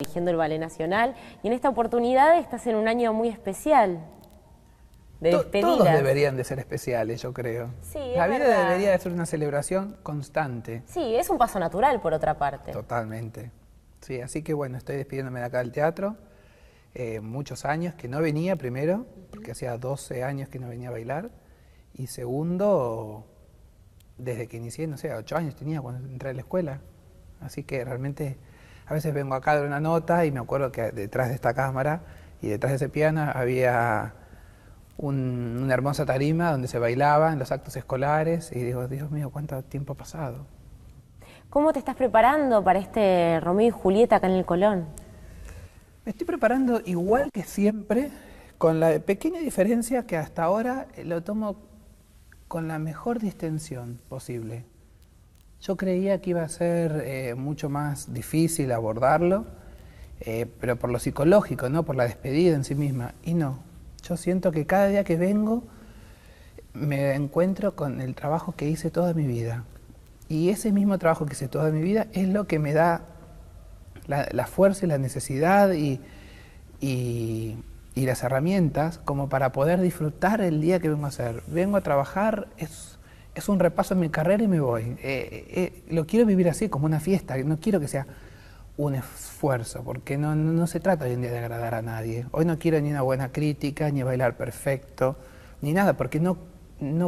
dirigiendo el Ballet Nacional y en esta oportunidad estás en un año muy especial. De despedida. Todos deberían de ser especiales, yo creo. La vida debería de ser una celebración constante. Sí, es un paso natural por otra parte. Totalmente. Sí, así que bueno, estoy despidiéndome de acá del teatro. Eh, muchos años que no venía primero, porque hacía 12 años que no venía a bailar. Y segundo, desde que inicié, no sé, 8 años tenía cuando entré a la escuela. Así que realmente a veces vengo acá de una nota y me acuerdo que detrás de esta cámara y detrás de ese piano había una hermosa tarima donde se bailaba en los actos escolares y digo, Dios mío, cuánto tiempo ha pasado. ¿Cómo te estás preparando para este Romeo y Julieta acá en el Colón? Me estoy preparando igual que siempre, con la pequeña diferencia que hasta ahora lo tomo con la mejor distensión posible. Yo creía que iba a ser eh, mucho más difícil abordarlo, eh, pero por lo psicológico, ¿no? Por la despedida en sí misma. Y no, yo siento que cada día que vengo me encuentro con el trabajo que hice toda mi vida. Y ese mismo trabajo que hice toda mi vida es lo que me da la, fuerza y la necesidad y, y, las herramientas como para poder disfrutar el día que vengo a hacer. Vengo a trabajar, es es un repaso en mi carrera y me voy. Eh, eh, eh, lo quiero vivir así, como una fiesta. No quiero que sea un esfuerzo, porque no, se trata hoy en día de agradar a nadie. Hoy no quiero ni una buena crítica, ni bailar perfecto, ni nada, porque no,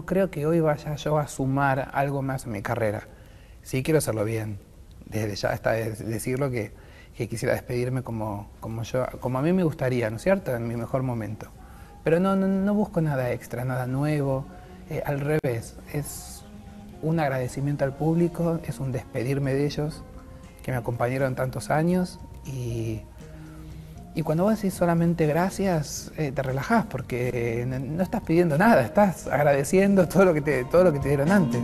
creo que hoy vaya yo a sumar algo más a mi carrera. Sí quiero hacerlo bien. Desde ya está decirlo que, quisiera despedirme como, yo, como a mí me gustaría, ¿no es cierto? En mi mejor momento. Pero no, no busco nada extra, nada nuevo eh, al revés, es un agradecimiento al público, es un despedirme de ellos que me acompañaron tantos años y, cuando vos decís solamente gracias, eh, te relajás porque no estás pidiendo nada, estás agradeciendo todo lo que todo lo que te dieron antes.